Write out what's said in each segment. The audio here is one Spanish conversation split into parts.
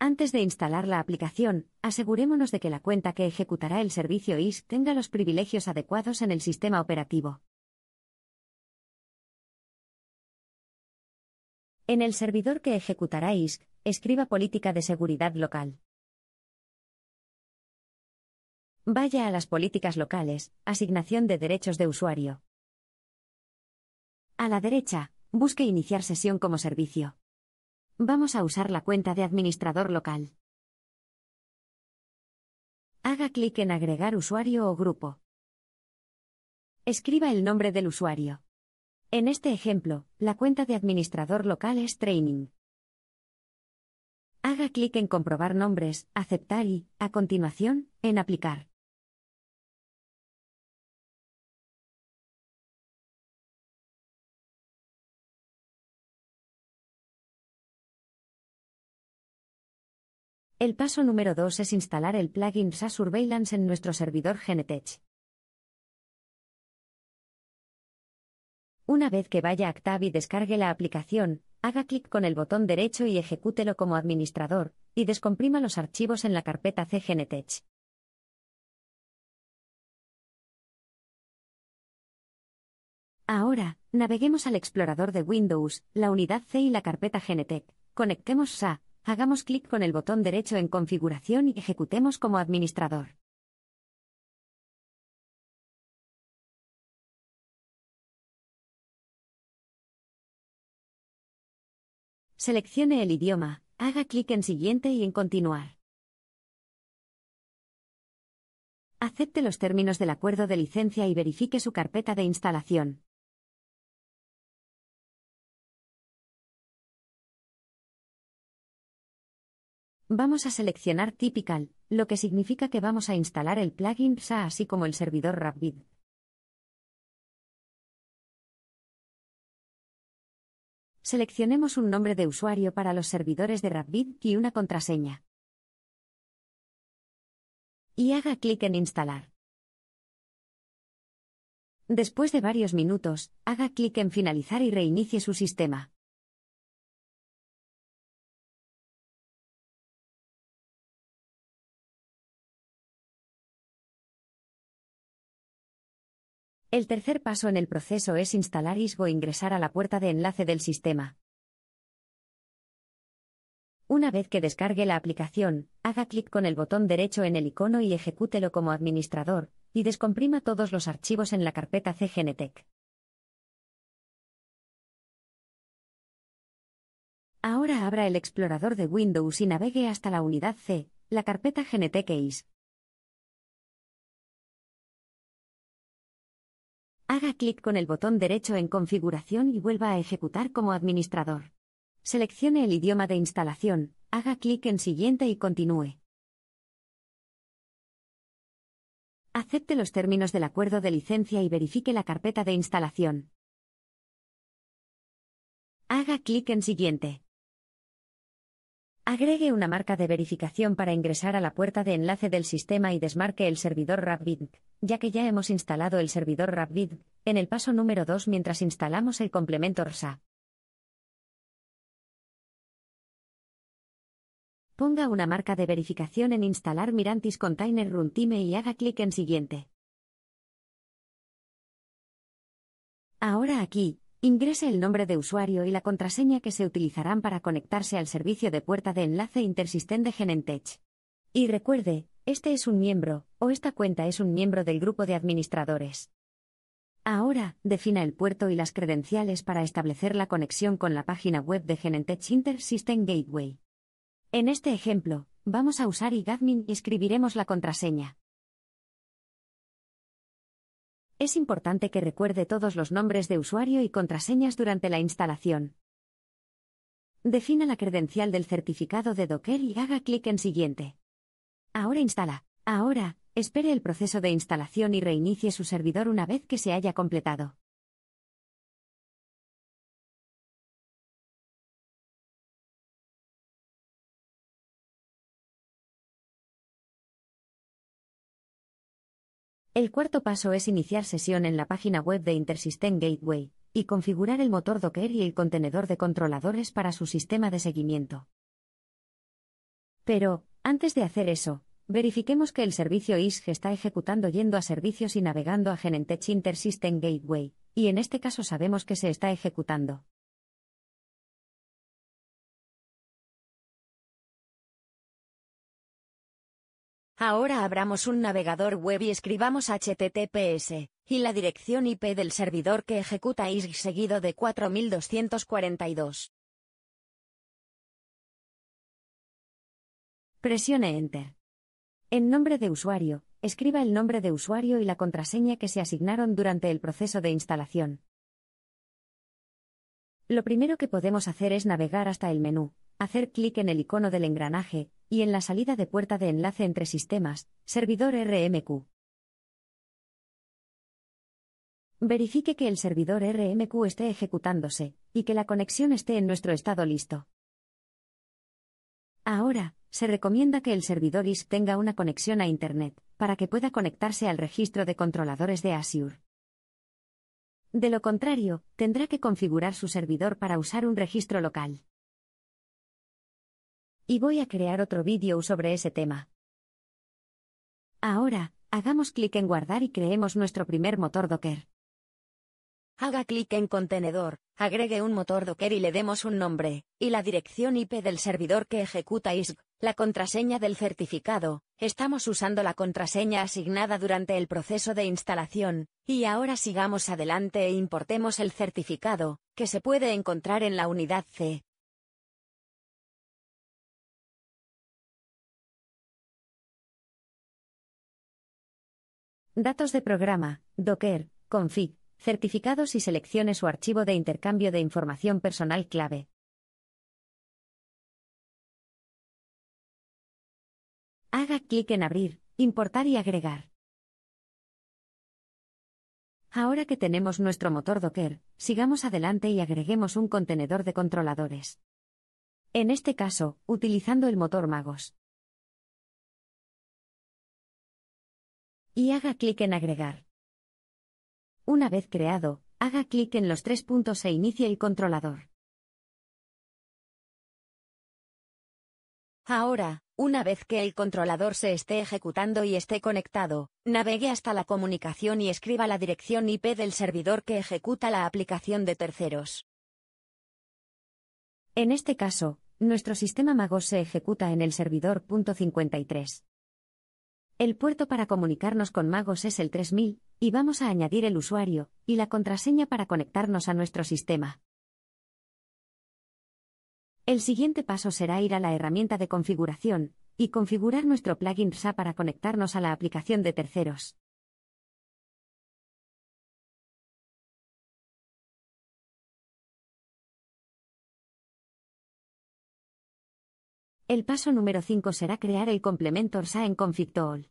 Antes de instalar la aplicación, asegurémonos de que la cuenta que ejecutará el servicio ISC tenga los privilegios adecuados en el sistema operativo. En el servidor que ejecutará ISC, escriba Política de Seguridad Local. Vaya a las políticas locales, asignación de derechos de usuario. A la derecha, busque Iniciar sesión como servicio. Vamos a usar la cuenta de administrador local. Haga clic en Agregar usuario o grupo. Escriba el nombre del usuario. En este ejemplo, la cuenta de administrador local es Training. Haga clic en Comprobar nombres, Aceptar y, a continuación, en Aplicar. El paso número 2 es instalar el plugin SA Surveillance en nuestro servidor Genetech. Una vez que vaya a Actavi, y descargue la aplicación, haga clic con el botón derecho y ejecútelo como administrador, y descomprima los archivos en la carpeta C: Genetech. Ahora, naveguemos al explorador de Windows, la unidad C y la carpeta Genetech. Conectemos SA, Hagamos clic con el botón derecho en Configuración y ejecutemos como administrador. Seleccione el idioma, haga clic en Siguiente y en Continuar. Acepte los términos del acuerdo de licencia y verifique su carpeta de instalación. Vamos a seleccionar Typical, lo que significa que vamos a instalar el plugin SA así como el servidor Rapid. Seleccionemos un nombre de usuario para los servidores de Rapid y una contraseña. Y haga clic en Instalar. Después de varios minutos, haga clic en Finalizar y reinicie su sistema. El tercer paso en el proceso es instalar ISGO e ingresar a la puerta de enlace del sistema. Una vez que descargue la aplicación, haga clic con el botón derecho en el icono y ejecútelo como administrador, y descomprima todos los archivos en la carpeta CGNTEC. Ahora abra el explorador de Windows y navegue hasta la unidad C, la carpeta GENETEC-IS. E Haga clic con el botón derecho en Configuración y vuelva a ejecutar como administrador. Seleccione el idioma de instalación, haga clic en Siguiente y continúe. Acepte los términos del acuerdo de licencia y verifique la carpeta de instalación. Haga clic en Siguiente. Agregue una marca de verificación para ingresar a la puerta de enlace del sistema y desmarque el servidor RAPID, ya que ya hemos instalado el servidor RAPID, en el paso número 2 mientras instalamos el complemento RSA. Ponga una marca de verificación en instalar Mirantis Container Runtime y haga clic en Siguiente. Ahora aquí, Ingrese el nombre de usuario y la contraseña que se utilizarán para conectarse al servicio de puerta de enlace Intersystem de Genentech. Y recuerde, este es un miembro, o esta cuenta es un miembro del grupo de administradores. Ahora, defina el puerto y las credenciales para establecer la conexión con la página web de Genentech Intersystem Gateway. En este ejemplo, vamos a usar iGadmin y escribiremos la contraseña es importante que recuerde todos los nombres de usuario y contraseñas durante la instalación. Defina la credencial del certificado de Docker y haga clic en Siguiente. Ahora instala. Ahora, espere el proceso de instalación y reinicie su servidor una vez que se haya completado. El cuarto paso es iniciar sesión en la página web de Intersystem Gateway y configurar el motor Docker y el contenedor de controladores para su sistema de seguimiento. Pero, antes de hacer eso, verifiquemos que el servicio ISG está ejecutando yendo a servicios y navegando a Genentech Intersystem Gateway, y en este caso sabemos que se está ejecutando. Ahora abramos un navegador web y escribamos HTTPS, y la dirección IP del servidor que ejecuta ISG seguido de 4242. Presione Enter. En nombre de usuario, escriba el nombre de usuario y la contraseña que se asignaron durante el proceso de instalación. Lo primero que podemos hacer es navegar hasta el menú hacer clic en el icono del engranaje, y en la salida de puerta de enlace entre sistemas, servidor RMQ. Verifique que el servidor RMQ esté ejecutándose, y que la conexión esté en nuestro estado listo. Ahora, se recomienda que el servidor ISP tenga una conexión a Internet, para que pueda conectarse al registro de controladores de Azure. De lo contrario, tendrá que configurar su servidor para usar un registro local y voy a crear otro vídeo sobre ese tema. Ahora, hagamos clic en guardar y creemos nuestro primer motor Docker. Haga clic en contenedor, agregue un motor Docker y le demos un nombre, y la dirección IP del servidor que ejecuta ISG, la contraseña del certificado, estamos usando la contraseña asignada durante el proceso de instalación, y ahora sigamos adelante e importemos el certificado, que se puede encontrar en la unidad C, Datos de programa, Docker, config, certificados y selecciones o archivo de intercambio de información personal clave. Haga clic en Abrir, Importar y Agregar. Ahora que tenemos nuestro motor Docker, sigamos adelante y agreguemos un contenedor de controladores. En este caso, utilizando el motor Magos. y haga clic en Agregar. Una vez creado, haga clic en los tres puntos e inicie el controlador. Ahora, una vez que el controlador se esté ejecutando y esté conectado, navegue hasta la comunicación y escriba la dirección IP del servidor que ejecuta la aplicación de terceros. En este caso, nuestro sistema Magos se ejecuta en el servidor .53. El puerto para comunicarnos con Magos es el 3000, y vamos a añadir el usuario y la contraseña para conectarnos a nuestro sistema. El siguiente paso será ir a la herramienta de configuración y configurar nuestro plugin SA para conectarnos a la aplicación de terceros. El paso número 5 será crear el complemento RSA en Conflictol.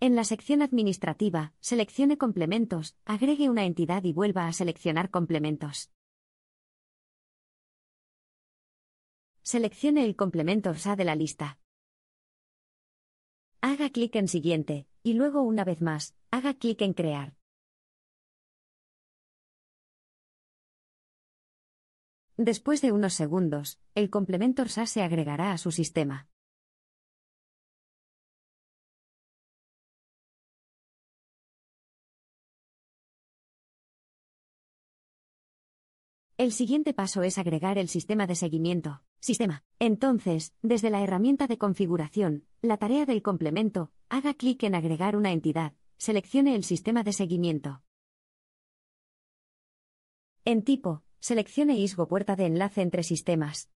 En la sección administrativa, seleccione complementos, agregue una entidad y vuelva a seleccionar complementos. Seleccione el complemento RSA de la lista. Haga clic en Siguiente, y luego una vez más, haga clic en Crear. Después de unos segundos, el complemento RSA se agregará a su sistema. El siguiente paso es agregar el sistema de seguimiento. Sistema. Entonces, desde la herramienta de configuración, la tarea del complemento, haga clic en Agregar una entidad, seleccione el sistema de seguimiento. En tipo, Seleccione ISGO puerta de enlace entre sistemas.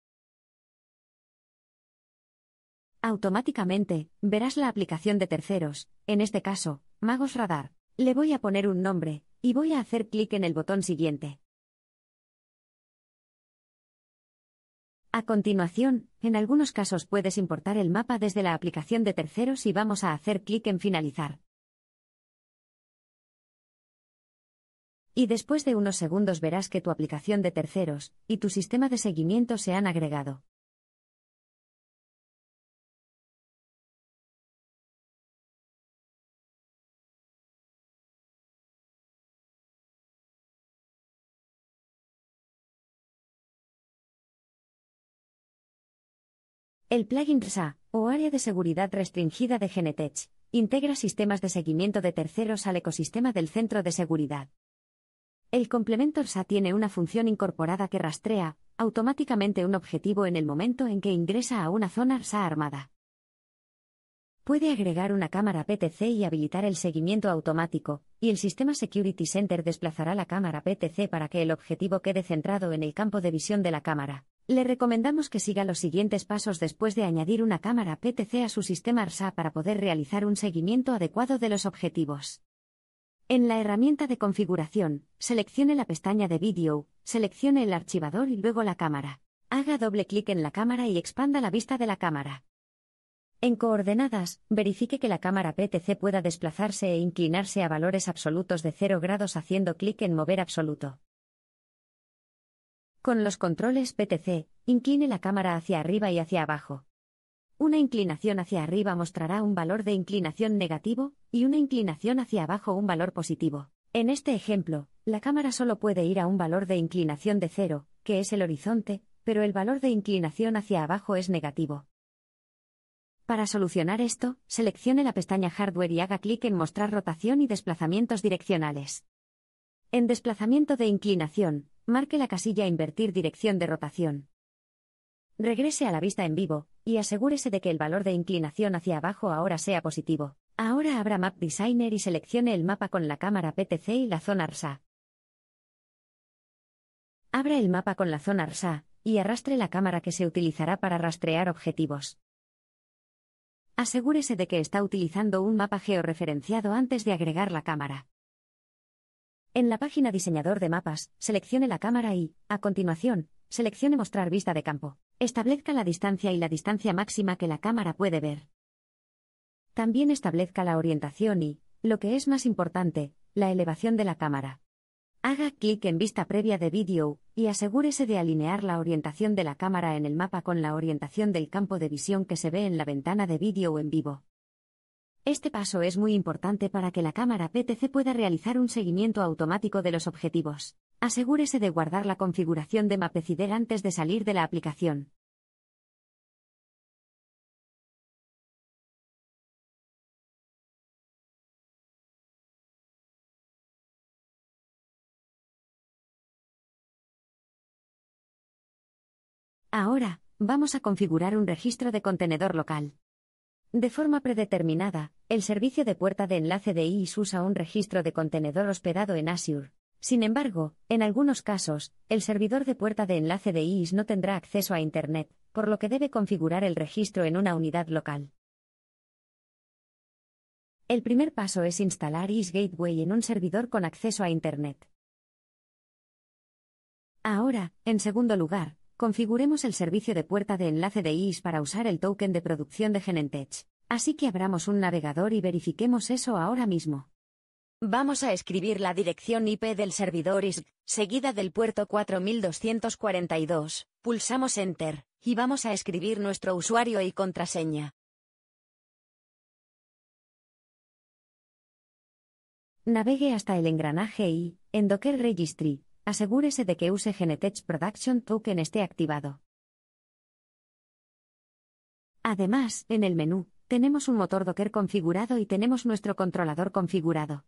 Automáticamente, verás la aplicación de terceros, en este caso, Magos Radar. Le voy a poner un nombre, y voy a hacer clic en el botón siguiente. A continuación, en algunos casos puedes importar el mapa desde la aplicación de terceros y vamos a hacer clic en Finalizar. Y después de unos segundos verás que tu aplicación de terceros y tu sistema de seguimiento se han agregado. El plugin RSA, o Área de Seguridad Restringida de Genetech, integra sistemas de seguimiento de terceros al ecosistema del centro de seguridad. El complemento RSA tiene una función incorporada que rastrea automáticamente un objetivo en el momento en que ingresa a una zona RSA armada. Puede agregar una cámara PTC y habilitar el seguimiento automático, y el sistema Security Center desplazará la cámara PTC para que el objetivo quede centrado en el campo de visión de la cámara. Le recomendamos que siga los siguientes pasos después de añadir una cámara PTC a su sistema RSA para poder realizar un seguimiento adecuado de los objetivos. En la herramienta de configuración, seleccione la pestaña de Video, seleccione el archivador y luego la cámara. Haga doble clic en la cámara y expanda la vista de la cámara. En coordenadas, verifique que la cámara PTC pueda desplazarse e inclinarse a valores absolutos de 0 grados haciendo clic en Mover absoluto. Con los controles PTC, incline la cámara hacia arriba y hacia abajo. Una inclinación hacia arriba mostrará un valor de inclinación negativo y una inclinación hacia abajo un valor positivo. En este ejemplo, la cámara solo puede ir a un valor de inclinación de cero, que es el horizonte, pero el valor de inclinación hacia abajo es negativo. Para solucionar esto, seleccione la pestaña Hardware y haga clic en Mostrar rotación y desplazamientos direccionales. En Desplazamiento de inclinación, marque la casilla Invertir dirección de rotación. Regrese a la vista en vivo, y asegúrese de que el valor de inclinación hacia abajo ahora sea positivo. Ahora abra Map Designer y seleccione el mapa con la cámara PTC y la zona RSA. Abra el mapa con la zona RSA, y arrastre la cámara que se utilizará para rastrear objetivos. Asegúrese de que está utilizando un mapa georreferenciado antes de agregar la cámara. En la página Diseñador de mapas, seleccione la cámara y, a continuación, seleccione Mostrar vista de campo. Establezca la distancia y la distancia máxima que la cámara puede ver. También establezca la orientación y, lo que es más importante, la elevación de la cámara. Haga clic en vista previa de vídeo y asegúrese de alinear la orientación de la cámara en el mapa con la orientación del campo de visión que se ve en la ventana de vídeo en vivo. Este paso es muy importante para que la cámara PTC pueda realizar un seguimiento automático de los objetivos asegúrese de guardar la configuración de Mapecider antes de salir de la aplicación. Ahora, vamos a configurar un registro de contenedor local. De forma predeterminada, el servicio de puerta de enlace de IIS usa un registro de contenedor hospedado en Azure. Sin embargo, en algunos casos, el servidor de puerta de enlace de IIS no tendrá acceso a Internet, por lo que debe configurar el registro en una unidad local. El primer paso es instalar IIS Gateway en un servidor con acceso a Internet. Ahora, en segundo lugar, configuremos el servicio de puerta de enlace de IIS para usar el token de producción de Genentech. Así que abramos un navegador y verifiquemos eso ahora mismo. Vamos a escribir la dirección IP del servidor ISG, seguida del puerto 4242, pulsamos Enter, y vamos a escribir nuestro usuario y contraseña. Navegue hasta el engranaje y, en Docker Registry, asegúrese de que use Genetech Production Token esté activado. Además, en el menú, tenemos un motor Docker configurado y tenemos nuestro controlador configurado.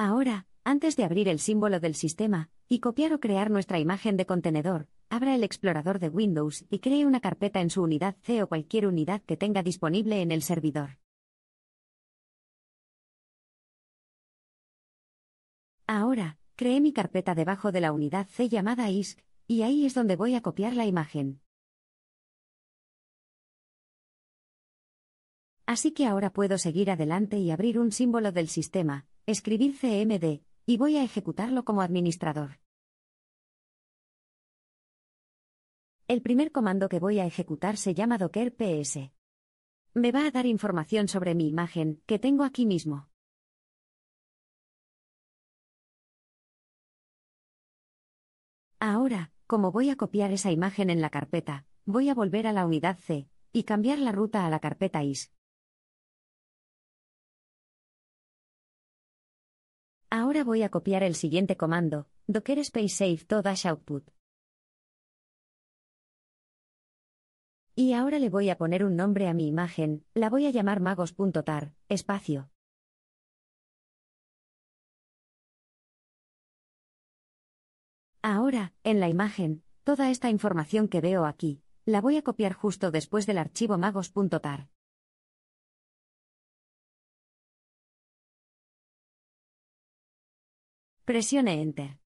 Ahora, antes de abrir el símbolo del sistema y copiar o crear nuestra imagen de contenedor, abra el explorador de Windows y cree una carpeta en su unidad C o cualquier unidad que tenga disponible en el servidor. Ahora, creé mi carpeta debajo de la unidad C llamada ISC, y ahí es donde voy a copiar la imagen. Así que ahora puedo seguir adelante y abrir un símbolo del sistema, escribir CMD, y voy a ejecutarlo como administrador. El primer comando que voy a ejecutar se llama docker ps. Me va a dar información sobre mi imagen, que tengo aquí mismo. Ahora, como voy a copiar esa imagen en la carpeta, voy a volver a la unidad C, y cambiar la ruta a la carpeta IS. Ahora voy a copiar el siguiente comando, docker space save to dash output. Y ahora le voy a poner un nombre a mi imagen, la voy a llamar magos.tar, espacio. Ahora, en la imagen, toda esta información que veo aquí, la voy a copiar justo después del archivo magos.tar. Presione Enter.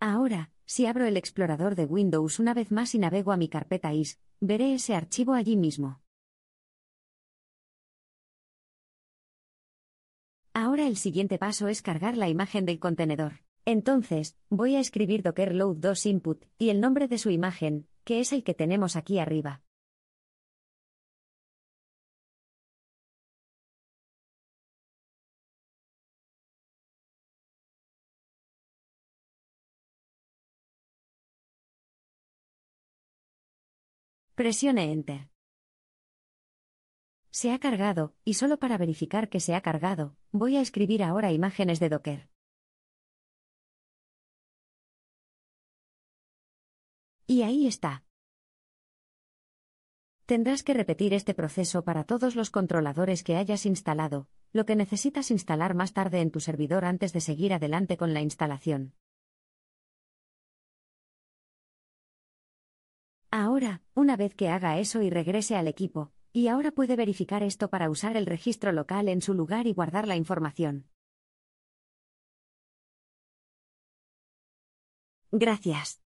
Ahora, si abro el explorador de Windows una vez más y navego a mi carpeta IS, veré ese archivo allí mismo. Ahora el siguiente paso es cargar la imagen del contenedor. Entonces, voy a escribir docker load 2 input y el nombre de su imagen, que es el que tenemos aquí arriba. Presione Enter. Se ha cargado, y solo para verificar que se ha cargado, voy a escribir ahora imágenes de Docker. Y ahí está. Tendrás que repetir este proceso para todos los controladores que hayas instalado, lo que necesitas instalar más tarde en tu servidor antes de seguir adelante con la instalación. Ahora, una vez que haga eso y regrese al equipo, y ahora puede verificar esto para usar el registro local en su lugar y guardar la información. Gracias.